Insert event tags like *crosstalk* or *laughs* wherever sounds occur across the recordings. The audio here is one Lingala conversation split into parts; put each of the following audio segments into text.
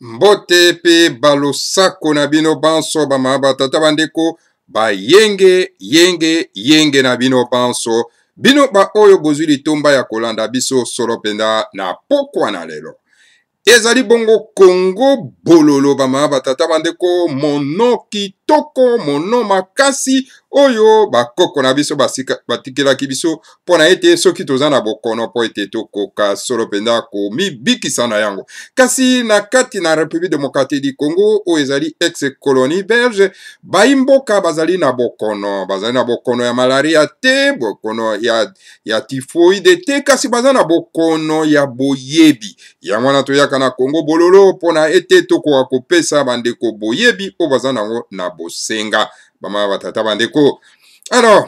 mbote mpe balosako na bino banso bamama batata bandeko bayenge yenge yenge na bino banso bino baoyo bozwi litomba ya kolanda biso solo mpenza na pokwa na lelo ezali bongo kongo bololo bamama batata bandeko monoki kitoko mono makasi oyo bakoko na biso batikelaki biso mpo na ete soki toza na bokono mpo ete tokoka solo mpenza komibikisa na yango kasi na kati na république démocratique du congo oyo ezali ex colonie belge bayimboka bazali na bokono bazali na bokono ya malaria te bokono ya, ya tifoide te kasi baza na bokono ya boyebi yango wana toyaka na congo bololo mpo na ete tokoka kopesa bandeko boyebi oyo baza nango na bosenga bamama batata bandeko alors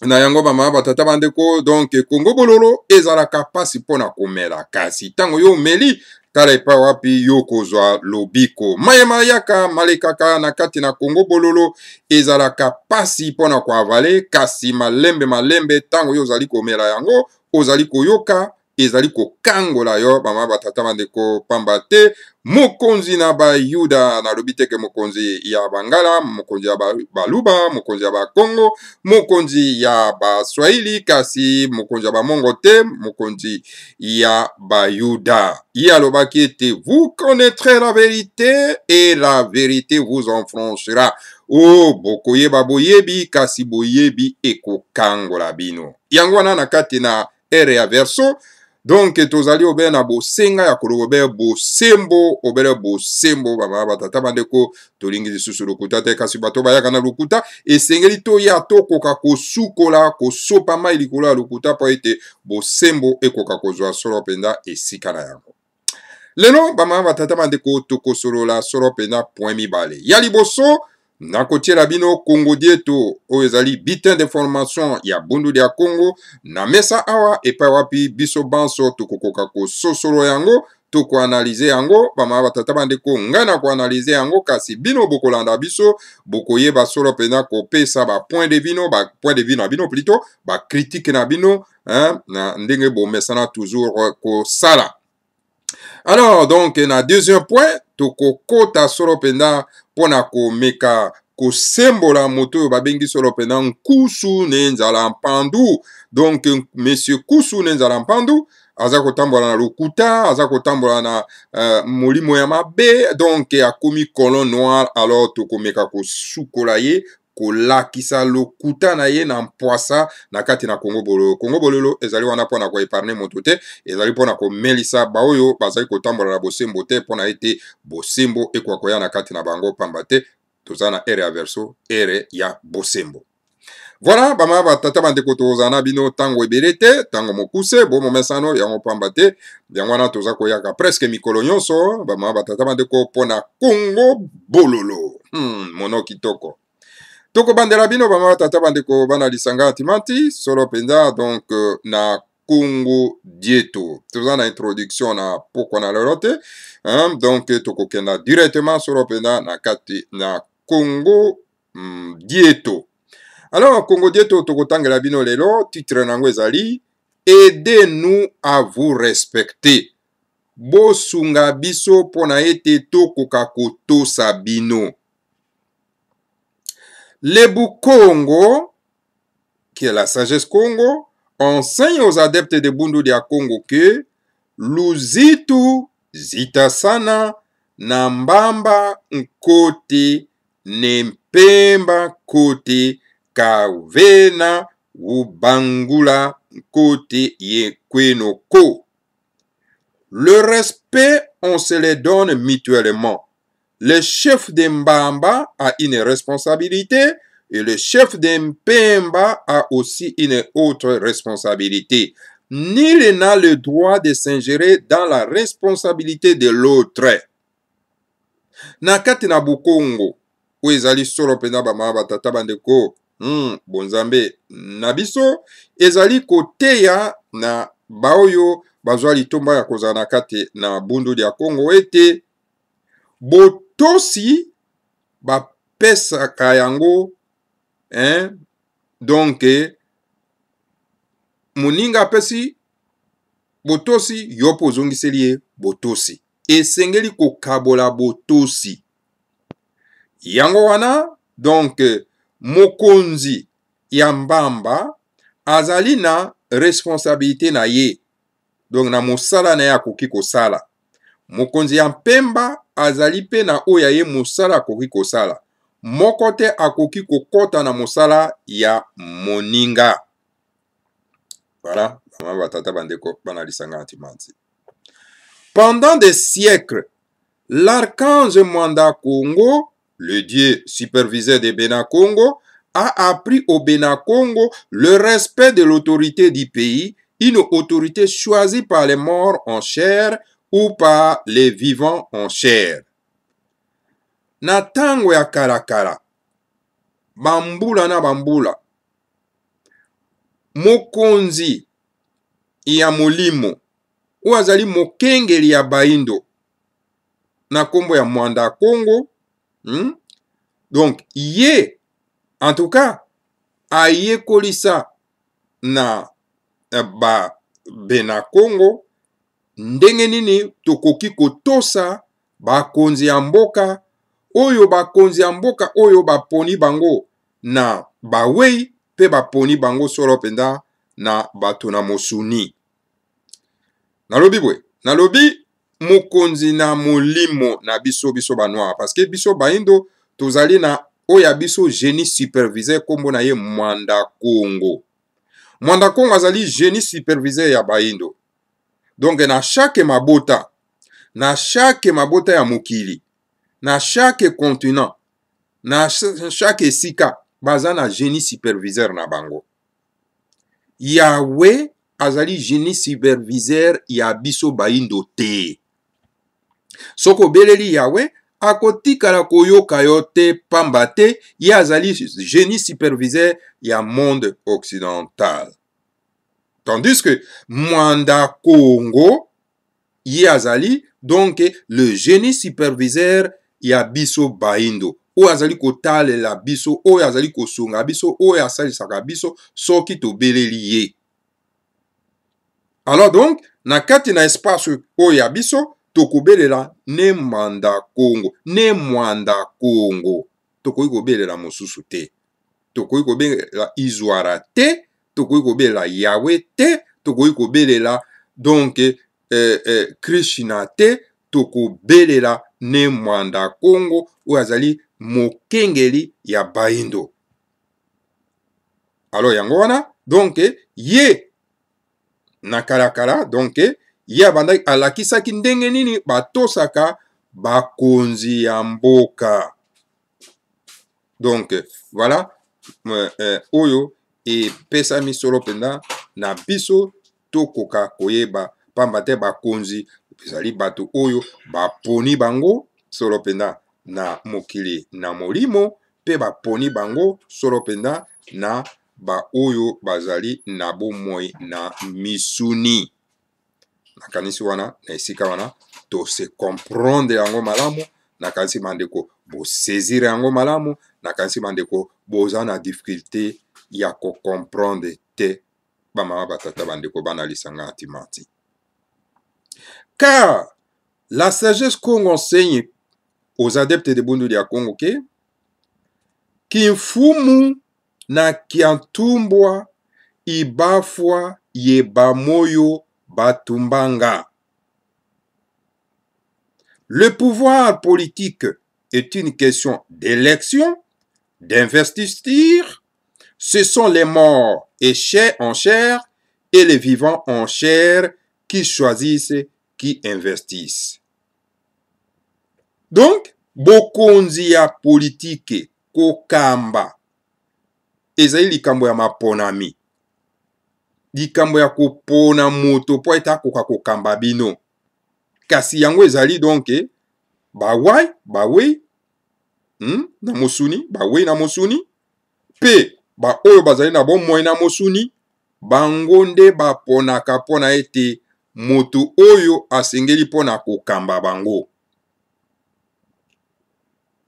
na yango bamama batata bandeko donk kongo bololo ezalaka mpasi mpona komela kasi ntango yo omeli tala epa wapi yo kozwa lobiko mayema yaka malekaka na kati na kongo bololo ezalaka mpasi mpona koavale kasi malembe malembe ntango yo ozali komela yango ozali koyoka ezali kokangola yo bama batata bandeko pamba te mokonzi na bayuda nalobi teke mokonzi ya bangala mokonzi ya baluba mokonzi ya bakongo mokonzi ya baswahili kasi mokonzi ya bamongo te mokonzi ya bayuda ye alobaki ete vous connaîtrez la vérité et la vérité vous enfranchira o oh, bokoyeba boyebi kasi boyebi ekokangola bino yango wana na kati na ere ya verso donke tozali obele na bosenga ya koloba obele bosembo obele bosembo bamama batata bandeko tolingi lisusu lokuta te kasi bato bayaka na lokuta esengeli toya tokoka kosukola kosopa mai likolo ya lokuta mpo ete bosembo ekoka kozwa solo mpenza esika na yango lelo bamama batata bandeko tokosolola solo mpenza point mibale ya liboso nakotiela bino kongo dieto oyo ezali bitin d'information ya bundude ya kongo na mesa awa epai wapi biso banso tokokoka kososolo yango tokoanalize yango bamama batata bandeko ngai na koanalize yango kasi bino bokolanda biso bokoyeba solo mpenza kopesa bapoint de bino bapoint de vue na bino plutôt bakritike na bino hein, na ndenge bomesana toujours euh, kosala alors donc na deuxième point tokokota solo mpenza mpo na komeka kosembola moto oyo babengi solo mpenza nkusu ne nzala mpandu donk monsieur kusu ne nzala mpandu aza kotambola na lokuta aza kotambola na uh, molimo ya mabe donk akomi colon noir alors tokomeka kosukola ye kolakisa lokuta na ye na mpwasa na kati na kongo bololo kongo bololo ezali wana mpo na koepargne moto te ezali mpo na komelisa baoyo bazali kotambola na bosembo te mpo na ete bosembo ekoka koya na kati na bango pamba te toza na ere ya verso ere ya bosembo voilà bamama batata bandeko tozala na bino ntango ebele te ntango mokuse bomomesano yango pamba te yango wana toza koyaka preske mikolo nyonso bamama batata bandeko mpo na kongo bololo hmm, mono kitoko tokobandela bino bamama tata bandeko bana lisanga timanti solo mpenza donk euh, na kungu dieto toza na introduction na pokwa na lelo te donk tokokenda directement solo mpenza na kati na kungu mm, dieto alors kungu dieto tokotangela bino lelo titre na yango ezali aidez nous à vous respecter bosunga biso mpo na ete tokoka kotosa bino Lebu Congo, qui est la sagesse Congo, enseigne aux adeptes de Bundu ya Congo que luzitu zitasana na mbamba nkote ne mpemba kote kavena ubangula kote ye kwenoko. Le respect, on se les donne mutuellement. Le chef de Mbamba a une responsabilité et le chef de Mpemba a aussi une autre responsabilité. Nul n'a le droit de s'ingérer dans la responsabilité de l'autre. na kati na bokongo oyo ezali solo mpenza bamama batata bandeko mm, bonzambe na biso ezali koteya na baoyo bazwa litomba ya kozala na kati na bundudu ya kongo ete bot to si bapesaka yango hein, donk moninga apesi botosi yo mpo ozongiseli ye botosi esengeli kokabola botosi yango wana donk mokonzi ya mbamba azali na responsabilité na ye donk na mosala na ye akoki kosala mokonzi ya mpemba ya moninga pendant des siècles l'archange mwanda congo le dieu superviseur de bena congo a appris au bena congo le respect de l'autorité du pays une autorité choisie par les morts en chair ou par les vivants en chair na ntango ya kalakala bambula na bambula mokonzi ya molimo oyo azali mokengeli ya baindo na nkombo ya mwanda ya kongo hmm? donc ye en tout cas ayekolisa na eh, ba bena kongo ndenge nini tokoki kotosa bakonzi ya mboka oyo bakonzi ya mboka oyo baponi bango na bawei mpe baponi bango solo mpenza na bato na mosuni nalobi boye nalobi mokonzi na molimo na biso biso banoir parceke biso bayindo tozali na oyo ya biso génie superviseur nkombo na ye mwanda kongo mwanda kongo azali génie superviseur ya bayindo donk na chaque mabota na chaque mabota ya mokili na chaque continent na chaque esika baza na génie superviseur na bango yawe azali génie superviseur ya biso bayindo te soki obeleli yawe akotikala koyoka yo te pamba te ye azali génie superviseur ya monde occidental tandis que mwanda kongo ye azali donk le génie superviseur ya biso baindo oyo azali kotalela biso oyo azali kosunga biso oyo asalisaka biso soki tobeleli ye alors donc na kati na espace oyo ya biso tokobelela ne manda kongo ne mwanda kongo tokoki kobelela mosusu te tokoki kobelela izwara te tokoki kobelela yawe te tokoki kobelela donke eh, eh, krishna te tokobelela ne mwanda kongo oyo azali mokengeli ya baindo alors yango wana donke ye na kalakala donke ye abandaki alakisaki ndenge nini batosaka bakonzi ya mboka donc voilà eh, eh, oyo euh, euh, epesami solo mpenza na biso tokoka koyeba pamba te bakonzi ezali bato oyo baponi bango solo mpenza na mokili na molimo mpe baponi bango solo mpenza na baoyo bazali na bomoi na misuni nakanisi wana na esika wana tose comprendre yango malamu nakanisi bandeko bosezire yango malamu nakanisi bandeko boza na difficulté ya kocomprendre te bamama batata bandeko banalisanga antimanti car la sagesse congo enseigne aux adeptes de bundu ya congo ke kimfumu na kiantumbwa ibafwa ye bamoyo batumbanga le pouvoir politique est une question d'élection d'investir ce sont les morts et chair en chair et les vivants en chair qui choisissent, qui investissent. Donc, bokonzi ya politike kokamba ezali likambo ya maponami likambo ya kopona moto mpo ete akoka kokamba bino kasi yango ezali donke bawai bawei hmm? na mosuni bawei na mosuni mpe baoyo bazali na bomoi na mosuni bango nde baponaka mpona ete moto oyo asengeli mpona kokamba bango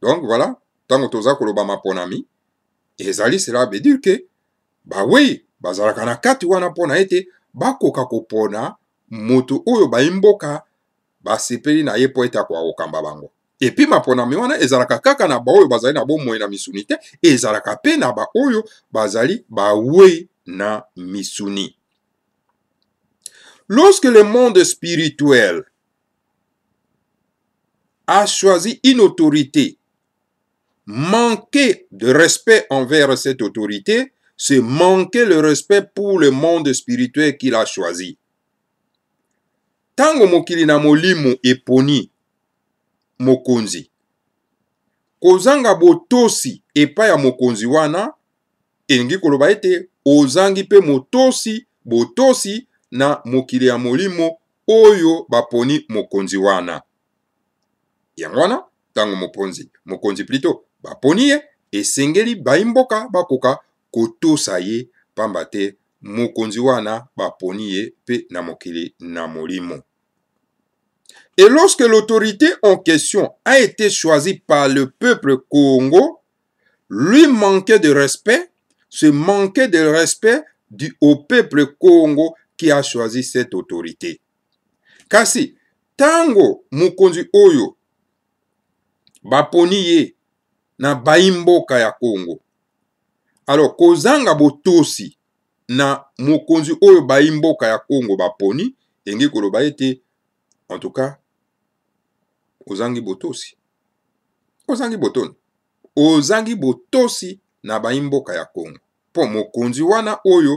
donc voilà ntango toza koloba maponami ezali cela veut dire ke bawei bazalaka na kati wana mpona ete bakoka kopona moto oyo bayimboka basepeli na ye mpo ete akoka kokamba bango epi maponami wana ezalaka kaka na baoyo bazali na bomoi na misuni te ezalaka mpe na baoyo bazali bawei na misuni lorsque le monde spirituel a choisi une autorité manquer de respect envers cette autorité c'est manquer le respect pour le monde spirituel qu'il a choisi Tango mokili na molimo eponi mokonzi kozanga botosi epai ya mokonzi wana elingi koloba ete ozangi mpe motosi botosi na mokili ya molimo oyo baponi mokonzi wana yango wana ntango mokonzi mokonzi plito baponi ye esengeli bayimboka bakoka kotosa ye pamba te mokonzi wana baponi ye mpe na mokili na molimo Et lorsque l'autorité en question a été choisie par le peuple Congo, lui manquait de respect, se manquait de respect du, au peuple Congo qui a choisi cette autorité. Kasi, tango mokonzi oyo baponi ye na bayimboka ya Congo. Alors, kozanga botosi na mokonzi oyo bayimboka ya Congo baponi, engi koloba ete, en tout cas, ozangi botosi ozangi botoni ozangi botosi na bayimboka ya kongo mpo mokonzi wana oyo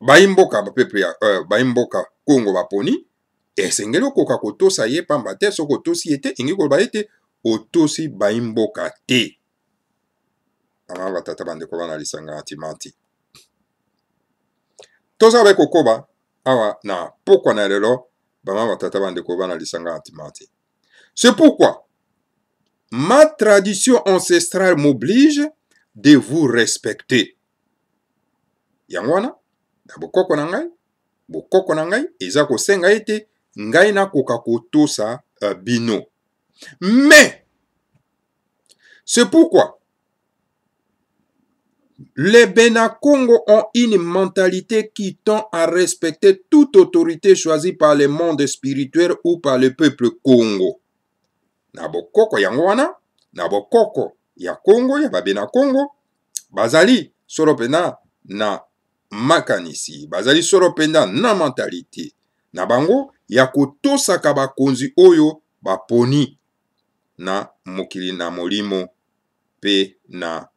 bayimboka bapepe ya uh, bayimboka kongo baponi esengeli okoka kotosa ye pamba te soki otosi ye te engi koloba ye te otosi bayimboka te ama batata bandeko bana lisanga ya timati toza bakokoba awa na pokwa na lelo bama batata bandeko bana lisanga ya timati C'est pourquoi ma tradition ancestrale m'oblige de vous respecter. yango wana na bokoko na ngai bokoko na ngai eza kosenga ete ngai nakoka kotosa uh, bino mais c'est pourquoi les Benakongo ont une mentalité qui tend à respecter toute autorité choisie par le monde spirituel ou par le peuple congo. na bokoko yango wana na bokoko ya kongo ya babe na kongo bazali solo mpena na makanisi bazali solo mpena na mentalite na bango ya kotosaka bakonzi oyo baponi na mokili na molimo mpe na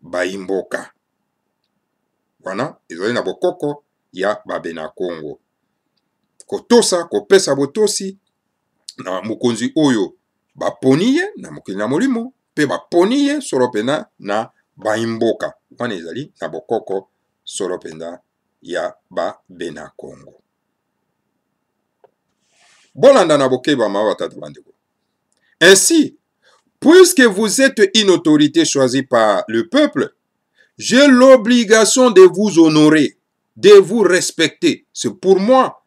bayimboka wana ezali na bokoko ya babe na kongo kotosa kopesa botosi na mokonzi oyo « Ba poniye »« na mokili na molimo mpe Soropena »« na baimboka wana ezali na bokoko soropenda ya ya bena kongo bolanda na bokebama batata bandeko ainsi puisque vous êtes une autorité choisie par le peuple j'ai l'obligation de vous honorer de vous respecter c'est pour moi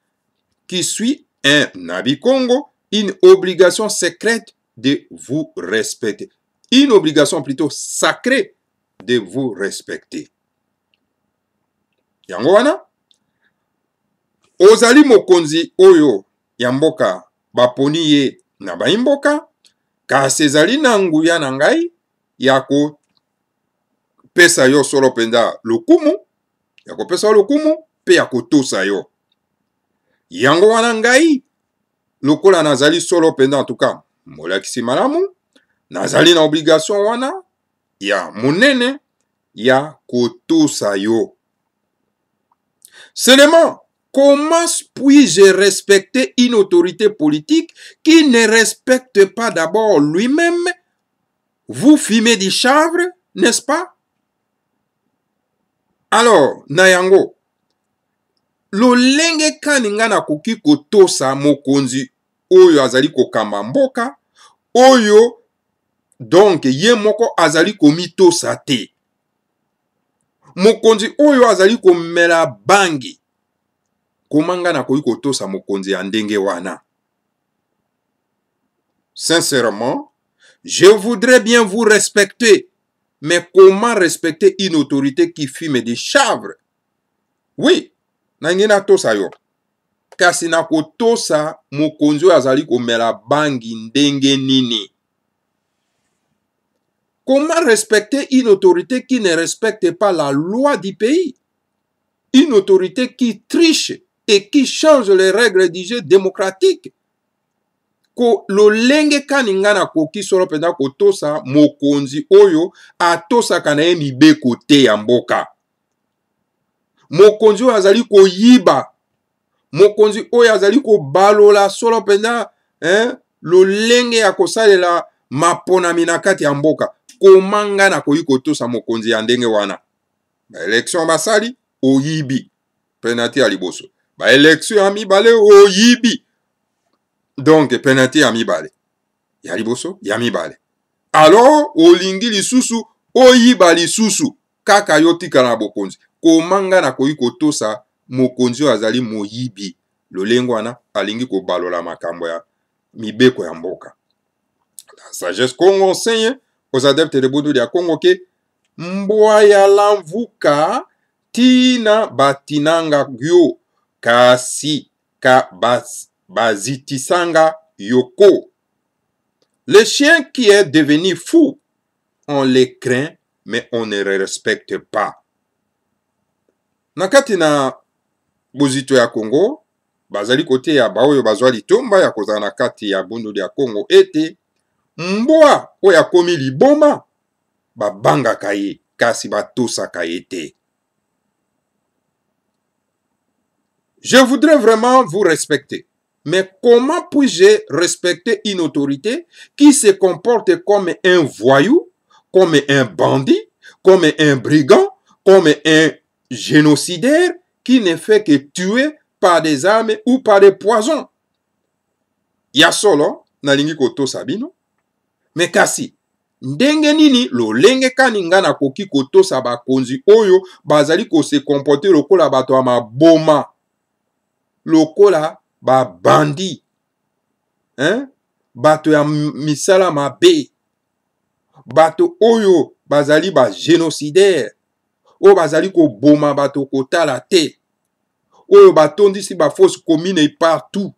qui suis un nabi congo une obligation secrète de vous respecter. Une obligation plutôt sacrée de vous respecter. Yango wana ozali mokonzi oyo ya mboka baponi ye na baimboka kasi ezali na nguya na ngai ya kopesa yo solo mpenza lokumu ya kopesa yo lokumu mpe ya kotosa yo yango wana ngai lokola nazali solo mpenza antuka molakisi malamu nazali na obligation wana ya monene ya kotosa yo seulement comment puis-je respecter une autorité politique qui ne respecte pas d'abord lui-même vous fumez du chanvre n'est-ce pas alors na yango lolenge kani ngai nakoki kotosa mokonzi oyo azali kokamba mboka oyo donk ye moko azali komitosa te mokonzi oyo azali komela bangi komanga nakoki kotosa mokonzi ya ndenge wana sincèrement je voudrais bien vous respecter mais comment respecter une autorité qui fume de chavre oui nangi natosa yo kasi na kotosa mokonzi oyo azali komela bangi ndenge nini comment respecter une autorité qui ne respecte pas la loi du pays une autorité qui triche et qui change les règles du jeu démocratique ko lolenge kani ngai nakoki solo mpenza kotosa mokonzi oyo atosaka na ye mibeko te ya mboka mokonzi oyo azali koyiba mokonzi oyo azali kobalola solo mpenza eh? lolenge ya kosalela maponami na kati ya mboka komanga na koyi kotosa mokonzi ya ndenge wana baelektio basali oyibi penalti ya liboso baelektio ya mibale oyibi donk penalti ya mibale ya liboso ya mibale alors olingi lisusu oyiba lisusu kaka yo tikala na bokonzi komanga na koyi kotosa mokonzi oyo azali moyibi lolenge wana alingi kobalola makambo ya mibeko ya mboka la sagesse congo enseigne aux adeptes de buduli ya congo ke mbwayala mvuka ntina batinanga yo kasi ka bas, bazitisanga yoko le chien qui est devenu fou on le craint mais on ne le respecte pas na kati na bozito ya kongo bazali koteya baoyo bazwa litomba ya kozala na kati ya bondoli ya kongo ete mbwa oyo akomi liboma babangaka ye kasi batosaka ye te je voudrais vraiment vous respecter mais comment puis-je respecter une autorité qui se comporte comme un voyou comme un bandit comme un brigand comme un génocidaire qui n'est fait que tuer par des armes ou par des poisons ya solo nalingi kotosa bino me kasi ndenge nini lolenge kani ngai nakoki kotosa bakonzi oyo bazali kose komporte lokola bato ya maboma lokola babandi hein? bato ya misala mabe bato oyo bazali bagénocidaire oyo bazali koboma bato kotala te oyo batondisi bafausse commune partout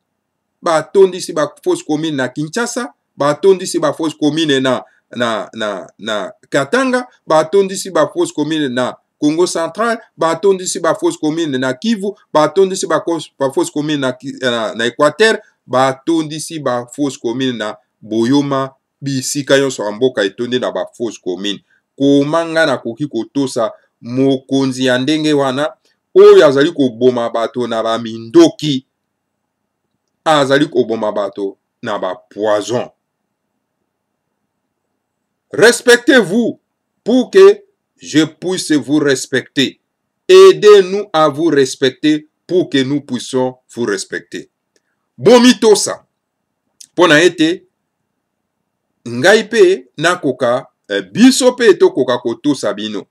batondisi bafausse commune na kinshasa batondisi bafausse commune na, na, na, na katanga batondisi bafausse commune na congo central batondisi bafausse commune na kivu batondisi bafausse commune na, eh, na, na équateur batondisi bafausse commune na boyoma bisika nyonso ya mboka etondi na bafausse commune koma nga nakoki kotosa mokonzi ya ndenge wana oyo azali koboma bato na bamindoki azali koboma bato na bapoison respectez-vous pour que je puisse vous respecter aidez-nous à vous respecter pour que nous puissions vous respecter bomi tosa mpo na ete ngai mpe nakoka eh, biso mpe tokoka kotosa bino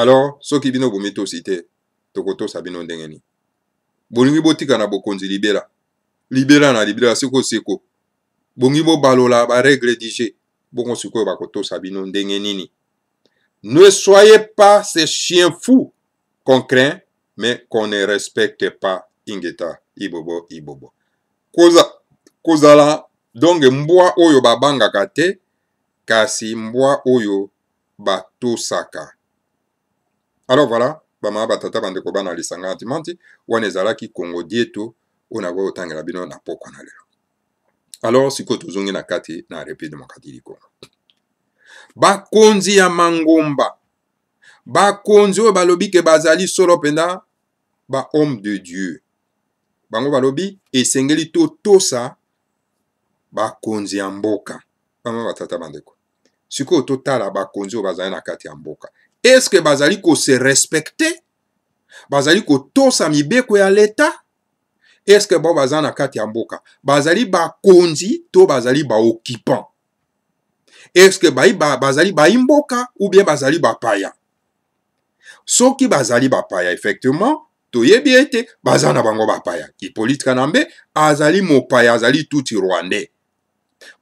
alors soki bino bomi tosi te tokotosa bino ndenge nini bolingi botika na bokonzi libela libela na libela sekoseko bongi bobalola baregle dije bongo sikoyo bakotosa bino ndenge nini ne soyez pas ces chiens fous qu'on craint mais qu'on ne respecte pas ingeta ibobo ibobo kozala koza donge mbwa oyo babangaka te kasi mbwa oyo batosaka alors voilà bamama batata bandeko bana lisanga ntima nti wana ezalaki kongo dieto oyo nakoki kotangela bino na pokwa na lelo alors sikoyo tozongi na kati na repidemokrati likongo bakonzi ya mangomba bakonzi oyo balobi ke bazali solo mpenza bahomme de dieu bango balobi esengeli totosa bakonzi ya mboka bama batata bandeko sikoyo totala bakonzi oyo bazali na kati ya mboka eske bazali kose respecte bazali kotosa mibeko ya leta eske bao baza na kati ya mboka bazali bakonzi to bazali baoccupant eske bai ba, bazali bai mboka ou bien bazali bapaya soki bazali bapaya effectivement toyebi ete baza na bango bapaya hipolite kanambe azali mopaya azali tuti rwandais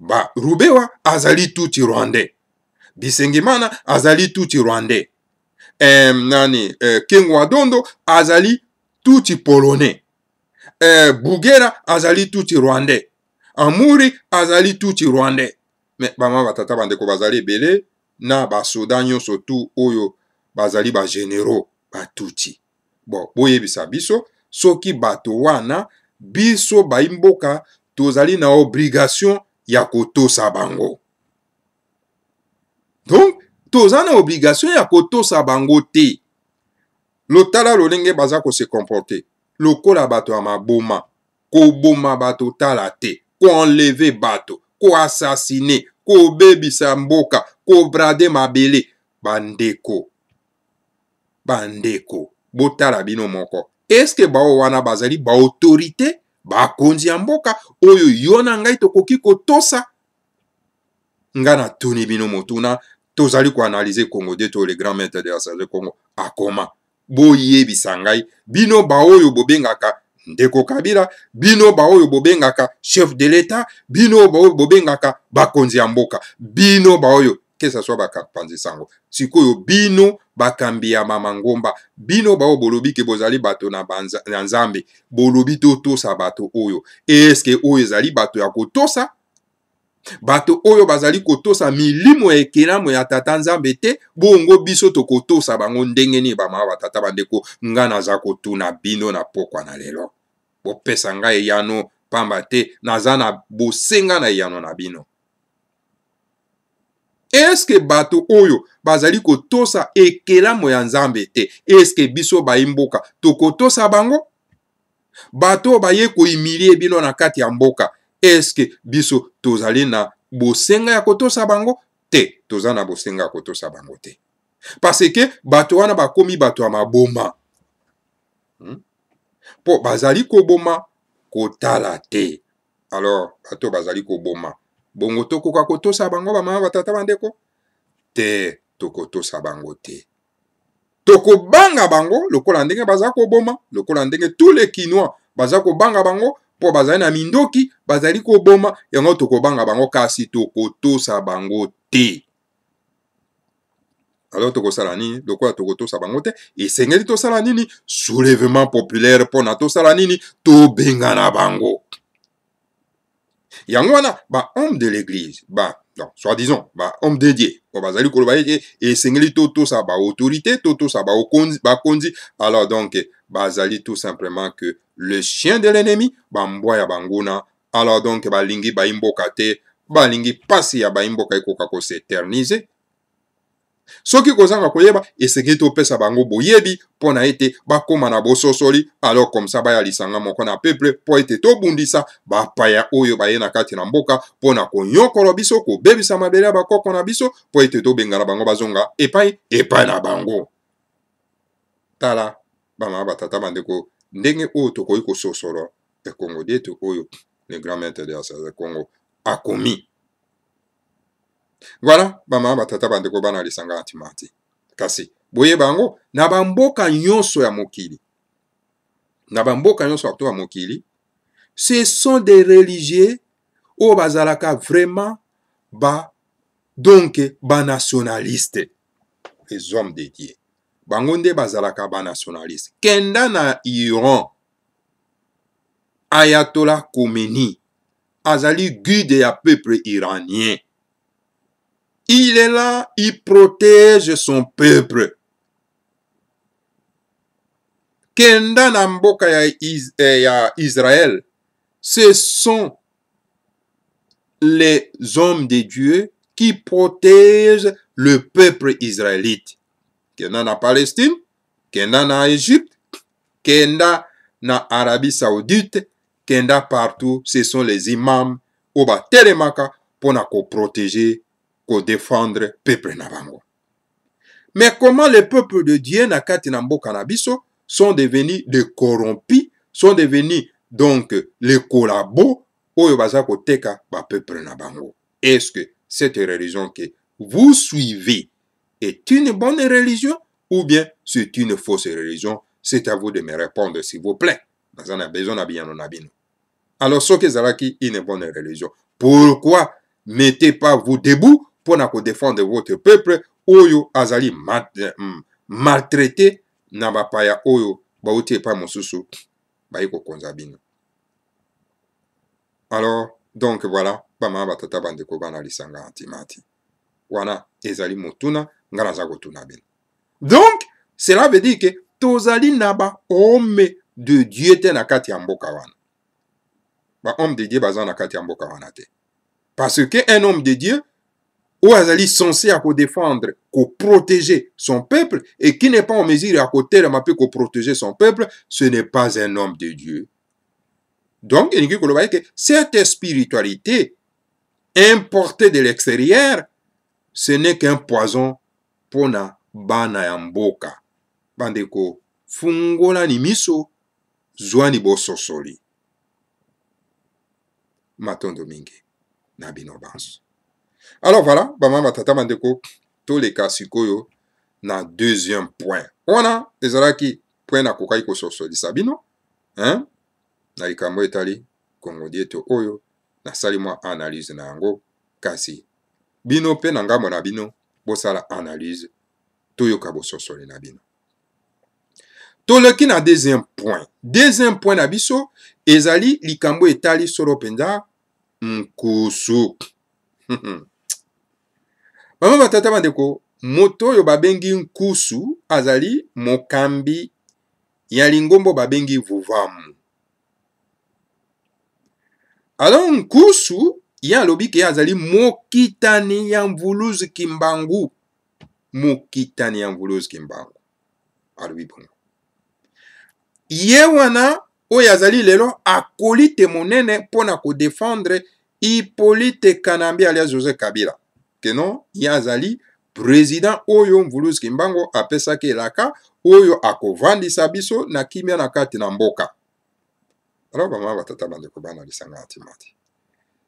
barubewa azali tuti rwandais bisengimana azali tuti rwandais eh, nani eh, king wa dondo azali tuti polonais eh, bugera azali tuti rwandais amuri azali tuti rwandais me bamama batata bandeko bazali ebele na basoda nyonso tu oyo bazali bageneraux batuti bon boyebisa biso soki bato wana biso bayi mboka tozali na obligation ya kotosa bango donc toza na obligation ya kotosa bango te lotala lolenge baza kose komporte lokola bato ya maboma koboma bato tala te koenleve bato koasasine kobebisa mboka kobrade mabele bandeko bandeko botala bino moko eske bao wana bazali baautorité bakonzi ya mboka oyo yo na ngai tokoki kotosa nga natuni bino motuna tozali koanalyze congo de to le grand maître de la sage congo akoma boyebisa ngai bino baoyo bobengaka ndeko kabila bino baoyo bobengaka chef de l'etat bino baoyo bobengaka bakonzi ya mboka bino baoyo kesaswa bakapanzi sango sikoyo bino bakambi ya mama ngomba bino baoyo bolobi ke bozali bato na, banza, na nzambe bolobi totosa bato oyo eske oyo ezali bato ya kotosa bato oyo bazali kotosa milimo ya ekelamo ya tata nzambe te bongo biso tokotosa bango ndenge nini bamama batata bandeko ngai naza kotuna bino na pokwa na lelo bopesa ngai eyano pamba te naza na bosenga na eyano na bino eske bato oyo bazali kotosa ekelamo ya nzambe te eske biso baye mboka tokotosa bango bato oyo baye kohumilie bino na kati ya mboka eske biso tozali na bosenga ya kotosa bango te toza na bosenga ya kotosa bango te parce ke bato wana bakomi bato ya maboma hmm? mpo bazali koboma kotala te alors bato bazali koboma bongo tokoka kotosa bango bamama batata bandeko te tokotosa bango te tokobanga bango lokola ndenge baza koboma lokola ndenge tous les kinois baza kobanga bango mpo bazali na mindoki bazali koboma yango tokobanga bango kasi tokotosa bango te alors tokosala nini lokola tokotosa bango te esengeli tosala nini soulèvement populaire mpona tosala nini tobengana bango yango wana bahomme de l'église ba non, soit disant bahomme de dieu po bazali koloba ete esengeli totosa baautorité totosa bakonzi alors donc bazali tout simplement que le chien de l'ennemi bambwa ya bango na alors donc balingi bayimboka te balingi mpasi ya bayimboka ekoka koseternise soki kozanga koyeba esengeli topesa bango boyebi mpo na ete bakóma na bososoli alors komsa baya lisanga moko na peple mpo ete tobundisa bapaya oyo baye na kati na mboka mpo na konyokola biso kobebisa mabele ya bakoko na biso mpo ete tobengana bango bazonga epai epai na bango tala bamama batata bandeko ndenge oyo tokoki kososola ekongo dietu oyo le grand maître de asasa congo akomi voilà bamama batata bandeko bana lisanga antima te kasi boyeba yango na bamboka nyonso ya mokili na bamboka nyonso ya to ya mokili ce sont des religieux oyo bazalaka vraiment ba donke banationaliste les hommes de dieu bango nde bazalaka banationaliste kenda na iran ayatola komeni azali guide ya peuple iranien il est là il protège son peuple kenda na mboka ya, Is eh, ya israël ce sont les hommes de dieu qui protègent le peuple israélite kenda na palestine kenda na égypte kenda na arabie saoudite kenda partout ce sont les imams oyo batelemaka mpo na koprotege kodefendre peuple na bango mais comment le peuple de dieu na kati na mboka na biso sont devenus de corrompus sont devenus donc le collabo oyo baza koteka bapeuple na bango est ce que cette religion que vous suivez est une bonne religion ou bien c'est une fausse religion C'est à vous de me répondre, s'il vous plaît. nazana besoin na bino na bino alors soki ezalaki une bonne religion pourquoi mettez pas vous debout mpona kodéfendre votre peuple oyo azali mal, hmm, maltraité na bapaya oyo bauti epai mosusu baye kokonza bino alors donc voilà bamama batata bandeko bana lisanga antimati wana ezali motuna donc cela veut dire que tozali na homme de dieu te na kati de dieu parce que un homme de dieu ou azali censé Défendre, protéger son peuple et qui n'est pas en mesure De protéger pour protéger son peuple ce n'est pas un homme de dieu donc que cette spiritualité importée de l'extérieur ce n'est qu'un poison mpo na bana ya mboka bandeko fungolani miso zwani bososoli matondo mingi na bino banso alors voilà bamama batata bandeko toleka sikoyo na deuxième point wana ezalaki point nakokaki kososolisa bino hein? na likambo etali kongodieto oyo nasali mwa analyse na yango kasi bino mpe na ngambo na bino bosala analyse toyoka bososoli na bino toleki na deuxième point deuxième point na biso ezali likambo etali solo mpenza nkusu mama *laughs* batata bandeko moto oyo babengi nkusu azali mokambi ya lingombo babengi vuvamu alors nkusu ye alobi ke ye azali mokitani ya mvuluzi kimbangu mokitani ya mvuluzi kimbangu alobi bongo ye wana oyo azali lelo akoli te monene mpo na kodefendre hippolyte kanambi alias joseph kabila ke non ye azali président oyo mvuluzi kimbango apesaki elaka oyo akovandisa biso na kimia na kati na mboka alors bamama batata bandeko bana lisanga ya ntima te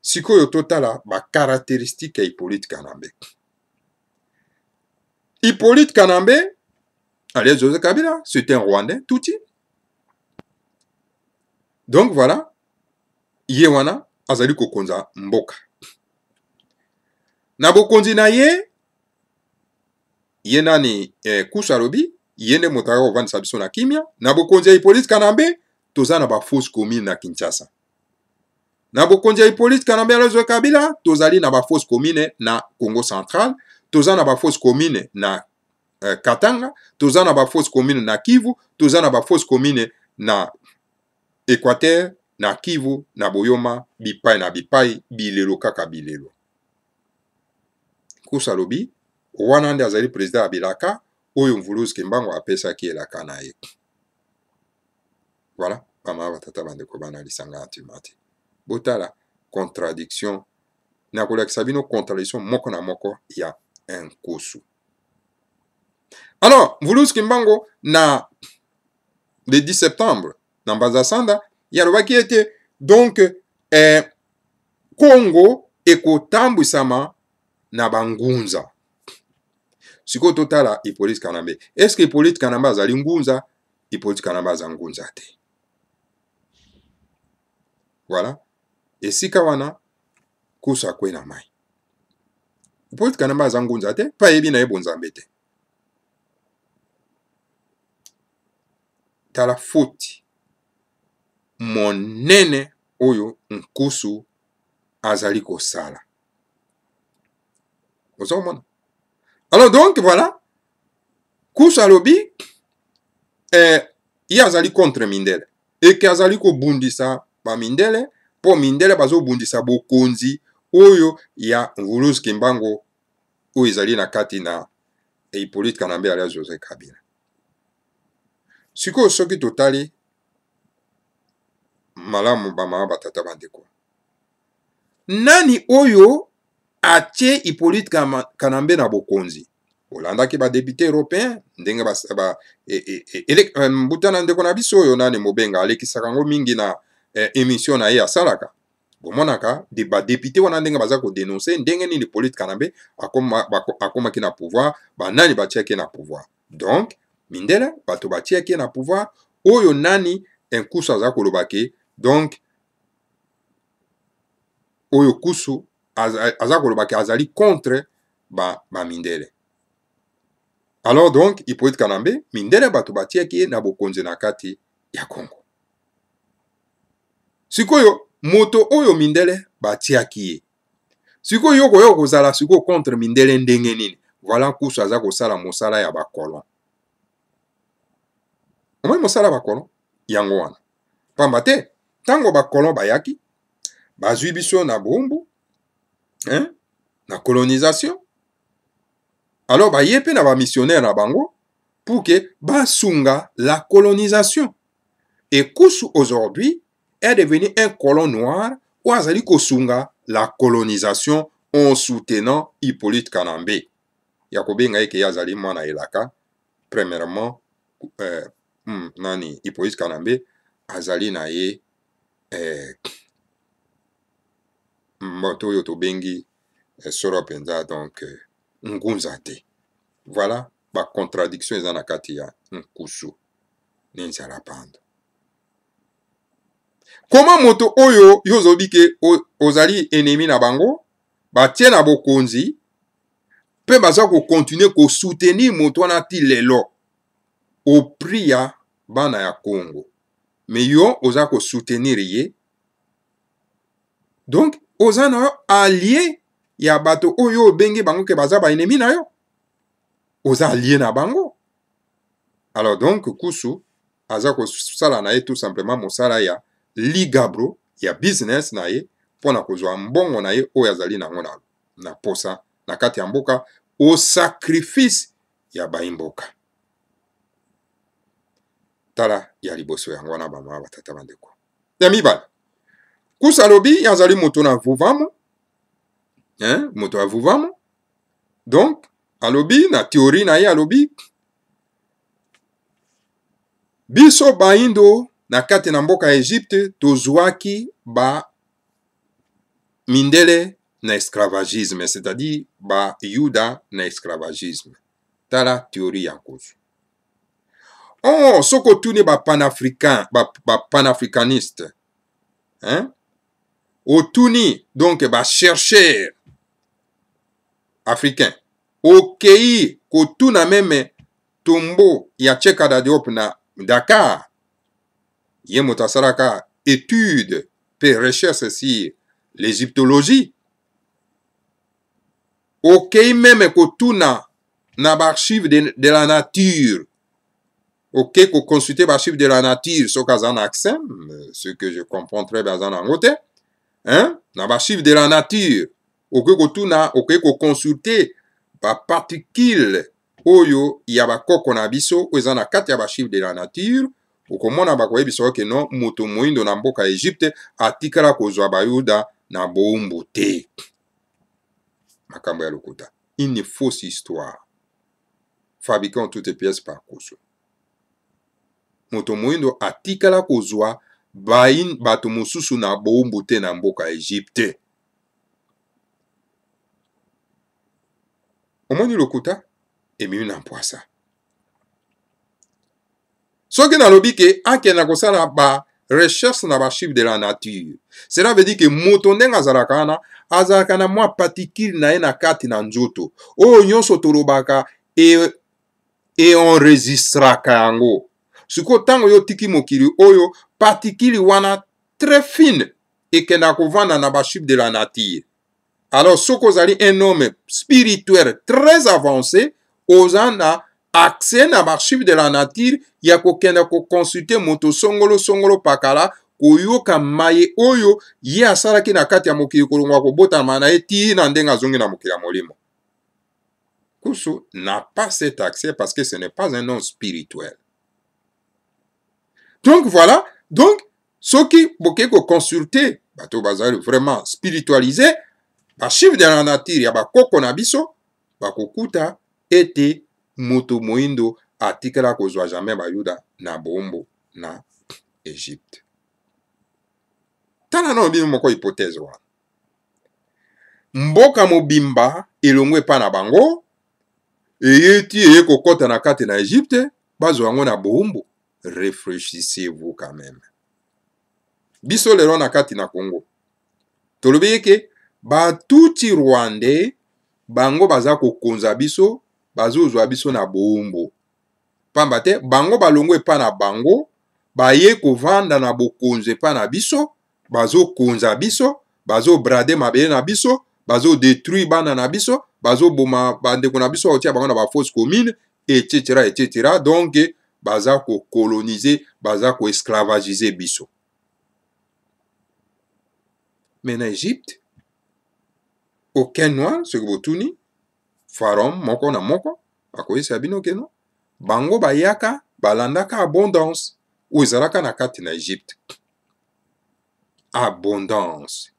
sikoyo totala bakarakteristike ya hippolyte kanambe hippolyte kanambe alias joseph kabila c'est un rwandais tuti donc voilà ye wana azali kokonza mboka na bokonzi na ye ye nani eh, kusu alobi ye nde moto akaka kovandisa biso na kimia na bokonzi ya hippolyte kanambe toza na bafausse commune na kinshasa na bokonzi ya hippolyte kanambe alozo kabila tozali na bafosse commune na congo central toza na bafosse commune na uh, katanga toza na bafosse commune na kivu toza na bafosse commune na équateur na kivu na boyoma bipai na bipai bilelo kaka bilelo kusa alobi wana nde azali président ya bilaka oyo mvuluzi kimbango apesaki elaka na ye voilà bamaya batata bandeko bana lisanga ya tima te botala contradiction na kolakisa bino contradiction moko na moko ya nkusu alors mvuluski mbango na le 10 septembre na mbanza sanda ye alobaki ete donc eh, congo ekotambwisama na bangunza sikoyo totala hippolyte kanambe estce hippolyte kanambe azali ngunza hippolyte kanambe aza ngunza te voilà esika wana kusu akwei na mai mpo tika na mba aza ngunza te mpe ayebi na ye bonzambe te tala foti monene oyo nkusu azali kosala oza komona alors donc voilà kusu alobi eh, ye azali contre mindele eke azali kobundisa bamindele mpo mindele bazobundisa bokonzi oyo ya nguluzu kimbango oyo ezali na kati na hippolyte kanambe alias joseph kabila sikoyo soki totali malamu bamama batata bandeko nani oyo atie hippolyte kanambe na bokonzi olandaki badepute européen ndenge e, e, e, euh, mbutana ndeko na biso oyo nani mobenga alekisaka yango mingi na eh, émission na ye asalaka bomonaka de badepute wana ndenge baza kodenonse ndenge nini politika na mbe akomaki na pouvoir banani batiaki ye na pouvoir donc mindele bato batiaki ye na pouvoir oyo nani enkusu aza koloba ke donc oyo kusu aza koloba ke azali contre bamindele ba, ba alors donc ipolitika na mbe mindele bato batiaki ye na bokonzi na kati ya kongo sikoyo moto oyo mindele batiaki ye sikoyo yo koyoka kozala sikoyo contre mindele ndenge nini vala nkusu aza kosala mosala ya bakolon omoni mosala ya bakolon yango wana pamba te ntango bakolon bayaki bazwi biso na bombu hein? na colonisation alors baye mpe na bamissionnaire na bango pour ke basunga la colonisation ekusu aujourd'hui est devenu un colon noir oyo azali kosunga la colonisation en soutenant hippolyte kanambe ya kobenga eke ye azali mwana elaka premièrement eh, mm, nani hippolyte kanambe azali na ye eh, moto hmm, oyo tobengi eh, soro mpenza donc eh, ngunza te voilà bacontradiction eza na kati ya nkusu ninzala pando koma moto oyo yo ozobi ke ozali enemi na bango batie na bokonzi mpe baza kokontinue kosoutenir moto wana ti lelo opri ya bana ya kongo me yo oza kosoutenir ye donk oza na yo alie ya bato oyo obenge bango ke baza baennemi na yo oza alie na bango alors donc kusu aza kosala na ye tout simplement mosala ya ligabro ya business na ye mpo na kozwa mbongo na ye oyo azali nango na, na posa na kati ya mboka au sacrifice ya baimboka tala ya liboso yango wana bamama batata bandeko ya mibale kusa alobi azali moto na vuvamo hein? moto ya vuvamo donc alobi na théorie na ye alobi biso baindo na kati na mboka ya egypte tozwaki bamindele na esclavagisme c'est-à-dire bayuda na esclavagisme tala théorie ya kozwa oh soki otuni bapanafricain bapanafricaniste ba, ba hein? otuni donc bashercher africain okei kotuna meme tombo ya chekadadeop na dakar Yemutasaraka étude et recherche sur l'égyptologie. Ok, même que tout na, na archive de, de, la nature. Ok, qu'on consulte l'archive de la nature, ce qu'azan accent, ce que je comprends très bien en anglais. Hein? Dans l'archive de la nature. Ok, qu'on tout na, ok, qu'on consulte ba particule oyo ya bakoko na biso oyo eza na kati ya bashive de la nature okomona bakoyebisa oke no moto moyindo na mboka ya egipte atikala kozwa bayuda na bowumbu te makambo ya lokuta une fausse histoire fabriquant toute pièce par koso moto moyindo atikala kozwa bain bato mosusu na bowumbu te na mboka ya egipte omoni lokuta ememi na mpwasa soki nalobi ke akenda kosala barecherche na bashifre de la nature cela veut dire ke moto ndenge azalaka wana azalaka na mwa partikile na ye na kati na nzoto oyo nyonso tolobaka eenregistraka e, e yango sikoyo ntango yo otiki mokili oyo partikile wana très fine ekendaka kovanda na bashifre de la nature alors soki ozali un homme spirituel très avancé oza na accès na baarchive de la nature ya kokenda koconsulte moto songolo-songolo pakala koyoka maye oyo ye asalaki na kati ya mokili kolongwa kobotama na ye tina ndenge azongi na mokili ya molimo kusu n'a pas cet accès parce que ce n'est pas un nom spirituel donc voilà donc soki bokei koconsulte bato bazali vraiment spiritualise bashifre de la nature ya bakoko na biso bakokuta ete moto moindo atikela kozwa jamai bayuda na bombo na egypte tala nano bino moko hipoteze wana mboka mobimba elongo epai na bango eyeti eye kokɔta na kati na egypte bazwa yango na bowumbu réfléchissez-vous quand biso lelo na kati na kongo tolobi eke batuti rwande bango baza kokonza biso bazozwa biso na boumbu pamba te bango balongo epai na bango baye kovanda na bokonzi epai na biso bazokonza biso bazobrade mabele na biso bazodetruire bana na biso bazoboma bandeko na biso bakotia bango na bafosse commune etc etc donc baza kokolonize baza koesclavagize biso me na egypte aucun noir soki botuni faraon moko na moko akoyesa bino keno bango bayaka balandaka abondance oyo ezalaka na kati na egypte abondance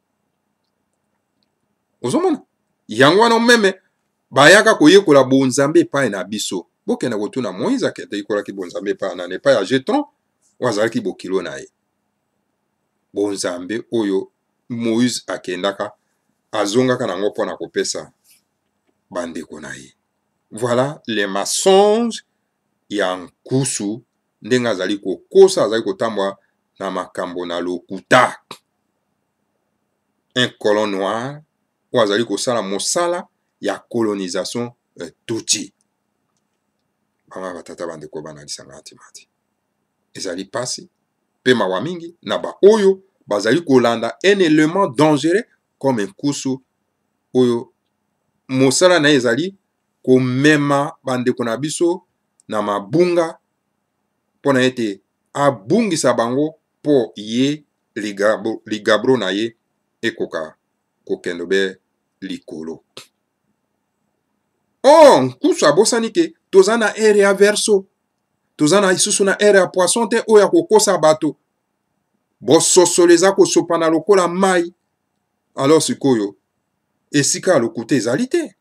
ozomona yango wana meme bayaka koyekola bonzambe epai na biso bokende kotuna moise akende ayekolaki bonzambe epai nani epai ya jeton oyo azalaki bokilo na ye bonzambe oyo moïse akendaka azongaka nango mpo na kopesa bandeko na ye voila le masonge ya nkusu ndenge azali kokosa azali kotambola na makambo na lokuta un colon noir oyo azali kosala mosala ya colonisation euh, tuti banga batata bandeko banalisanga timati ezali mpasi mpe mawa mingi na baoyo bazali kolanda un élément dangereux comme nkusu oyo mosala na ye ezali komema bandeko na biso na mabunga mpo na ete abungisa bango mpo ye ligabro, ligabro na ye ekoka kokende be likolo o oh, nkusu abosani ke toza na ere ya verso toza na lisusu na ere ya poisson te oyo ya kokosa bato bososolo eza kosopana lokola mai alors sikoyo esika ya lokuta ezali te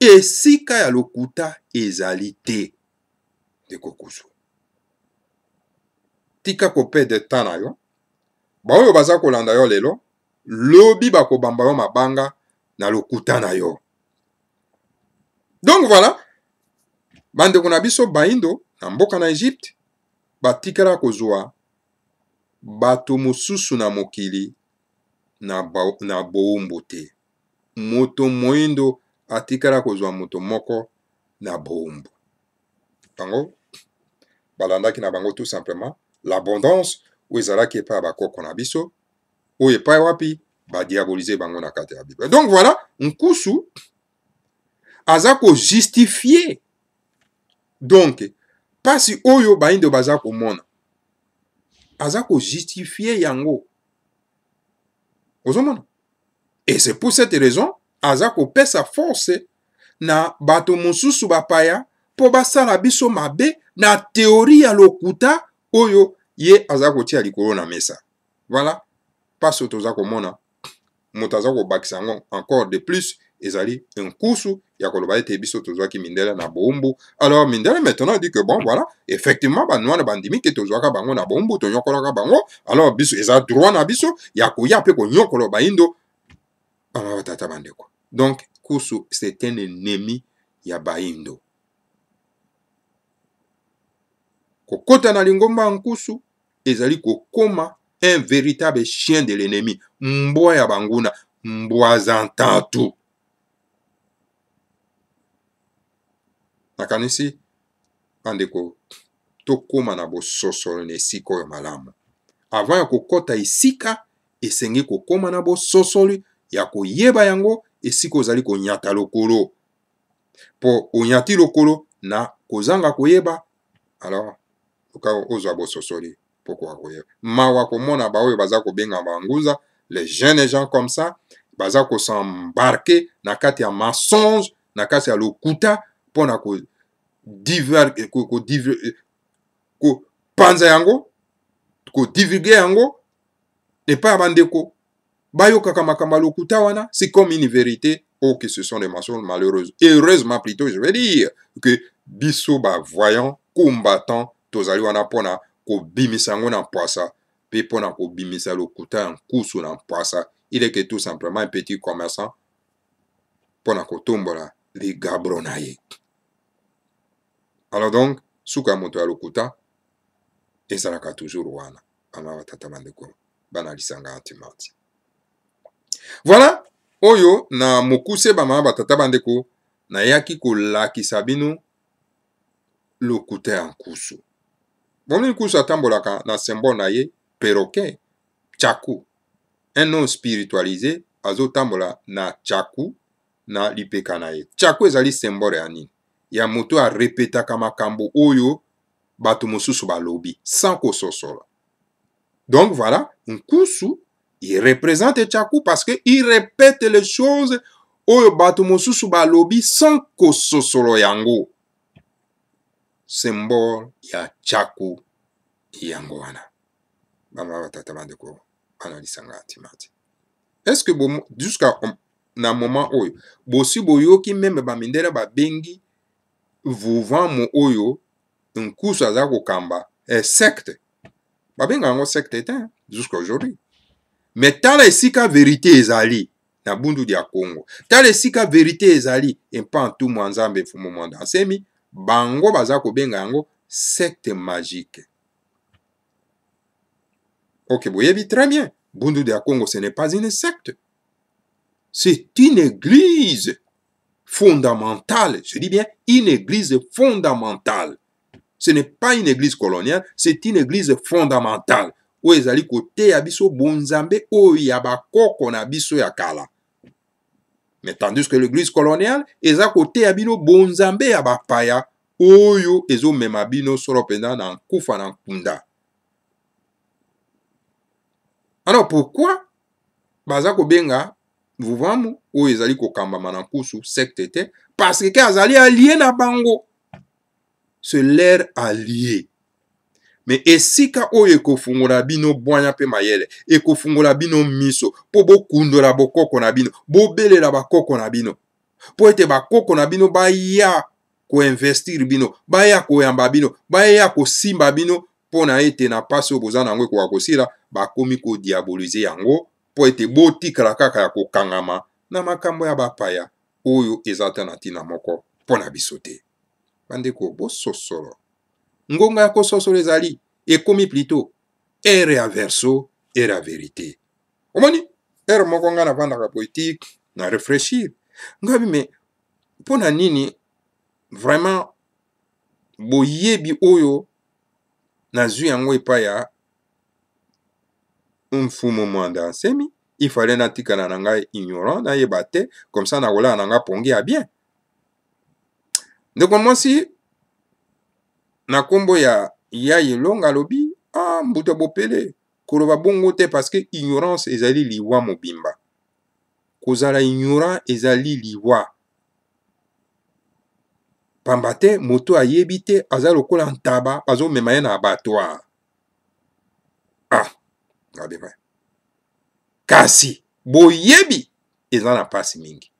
esika ya lokuta ezali te ndeko kusu tika kopede temps na yo baoyo baza kolanda yo lelo lobi bakobamba yo mabanga na lokuta na yo donc voilà bandeko na biso baindo na mboka na egypte batikala kozwa bato mosusu na mokili na bowumbu te moto moyindo atikala kozwa moto moko na bowumbu bango balandaki na bango tout simplement l'abondance oyo ezalaki epai ya bakoko na biso oyo epai wapi badiabolize bango na kati ya bible donc voilà nkusu aza kojustifie donc mpasi oyo bayindo baza komona aza kojustifie yango ozomona e c'est pour cette raison aza kopesa force na bato mosusu bapaya mpo basala biso mabe na teori ya lokuta oyo ye aza kotia likolo na mesa voilà mpasi oyo toza komona moto aza kobakisa yango encore de plus ezali nkusu ya koloba ete biso tozwaki mindele na bowumbu alors mindele maintenant dit que bon voilà effectivement bandu wana bandimi te tozwaka bango na bowumbu tonyokolaka bango alors biso eza droit na biso ya koya mpe konyokola bayindo bana batata bandeko donc kusu c'est un ennemi ya bayindo kokɔta na lingomba ya nkusu ezali kokóma un véritable chien de l'ennemi mbwa ya banguna mbwa zantantu nakanisi bandeko tokóma na bososolo na esika oyo malamu avant ya kokɔta esika esengi kokóma na bososoli ya koyeba yango esika ozali konyata lokolo mpo onyati lokolo na kozanga koyeba alors oka ozwa bososoli pokoka koyeba mawa komona baoyo baza kobenga banguza les jeunes gens comme ça baza kosembarke na kati ya mensonge na kati ya lokuta mpo na kopanza yango kodivulge yango epai ya bandeko bayokaka makambo ya lokuta wana c'est comme une vérité oh que ce sont des maçons malheureuses et heureusement plutôt je vais dire que biso bavoyant combattant tozali wana mpo na kobimisa yango na mpwasa mpe mpo na kobimisa lokuta ya nkusu na mpwasa il est que tout simplement un petit commerçant mpo na kotombola ligabro na ye alors donc suka moto ya lokuta ezalaka toujours wana bama batata bandeko bana lisanga antimati voilà oyo na mokuse bamama batata bandeko nayaki kolakisa bino lokuta ya nkusu bomoni nkusu atambolaka na symbole na ye peroquet chaku un nom spiritualisé azotambola na chaku na lipeka na ye chaku ezali symbole ya nini ya moto arepetaka makambo oyo bato mosusu balobi sans kososola donc voilà nkusu irepresente tyaku parce que irepete les choses oyo bato mosusu balobi sans kososolo yango symbole ya tyaku yango wana bama batata bandeko banolisanga ntima te estce que jusqu'à na moment oyo bosi boyoki meme bamindele babengi vouvanmu oyo nkusu aza kokamba e secte babenga yango secte te jusqu'à aujourd'hui me tala esika verité ezali na bundu ya kongo tala esika verité ezali empa ntumu ya nzambe efumu mwanda asemi bango baza kobenga yango secte magique ok boyebi très bien bundu ya kongo ce n'est pas une secte c'est une église fondamentale. Je dis bien une église fondamentale. Ce n'est pas une église coloniale, c'est une église fondamentale. oyo ezali koteya biso bonzambe oyo ya bakoko na biso ya kala mais tandis que l'église coloniale eza koteya bino bonzambe ya bapaya oyo ezomema bino solo mpenza na nkufa na nkunda alors pourquoi baza kobenga mvuvamo oyo ezali kokambama na nkusu secte te parceke ke azali alie na bango se lere alie me esika oyo ekofungola bino bwanya mpe mayele ekofungola bino miso mpo bokundola bokoko na bino bobelela bakoko na bino mpo ete bakoko na bino baya koinvestir bino baya koyamba bino baya kosimba bino mpo na ete na mpasi oyo boza na yango ekoka kosila bakomi kodiabolize yango mpo ete botikala kaka ya kokangama na makambo ya bapaya oyo eza ata na ntina moko mpo na biso te bandeko bososolo ngonga ya kososolo ezali ekomi plito ere ya verso ere ya verité omoni ere moko ngai navandaka poétique na réfléchir ngabi me mpo na nini vraiment boyebi oyo nazwi yango epai ya mfumu mwanda ansemi ifale natikana na ngai ignorant nayeba te comme ça nakolala na ngai ponge ya bien ndeko mwasi na nkombo ya ya elonga alobi ah mbutu ya bopele koloba bongo te parceke ignorance ezali liwa mobimba kozala ignorant ezali liwa pamba te moto ayebi te aza lokola ntaba bazomema ye na abattoir ah ngabe vrai kasi boyebi eza na mpasi mingi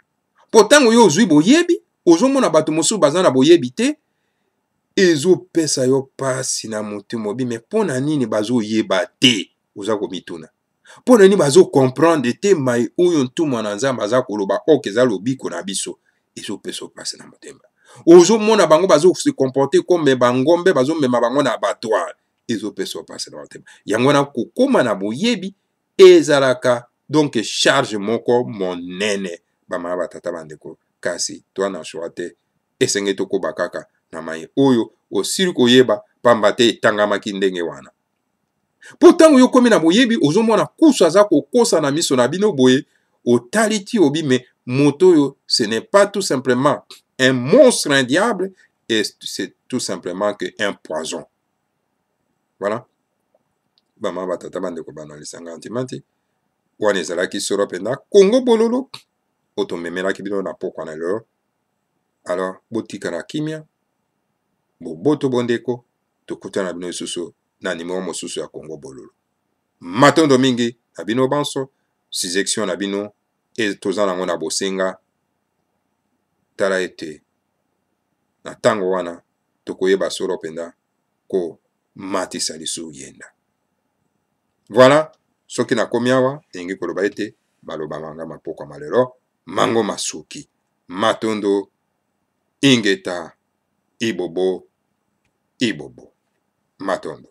mpo ntango yo ozwi boyebi ozomona bato mosusu baza na boyebi te ezopesa yo mpasi na motema obime mpo na nini bazoyeba te oza komituna mpo na nini bazokomprendre te mai oyo ntumwa na nzambe aza koloba ok eza lobiko na biso ezopesa yo mpasi na motema ozomona bango bazosekomporte komema ngombe bazomema bango na abattoir ezopeswa mpasi na motema yango wana kokóma na boyebi ezalaka donke charge moko monene bamama batata bandeko kasi twana shwa te esenge tokoba kaka na mai oyo osili koyeba pamba te etangamaki ndenge wana mpo ntango yo komi na boyebi ozomona kusu aza kokosa na miso na bino boye otali ti obi me moto oyo ce n'est pas tout simplement un monstre un diable et c'est tout simplement que un poison voilà bamama batata bandeko banalisanga antima te wana ezalaki soro mpenza kongo bololo oyo tomemelaki bino na pokwa na lelo alors botika na kimia boboto bondeko tokutana bino lisusu na nimero mosusu ya kongo bololo matondo mingi na bino banso sisection na bino e toza nango na bosenga tala ete na ntango wana tokoyeba solo mpenza ko matisa lisusu yenda voila soki nakomi awa elingi koloba ete baloba manga mapokwa malelo mango masuki matondo ingeta ibobo ibobo matondo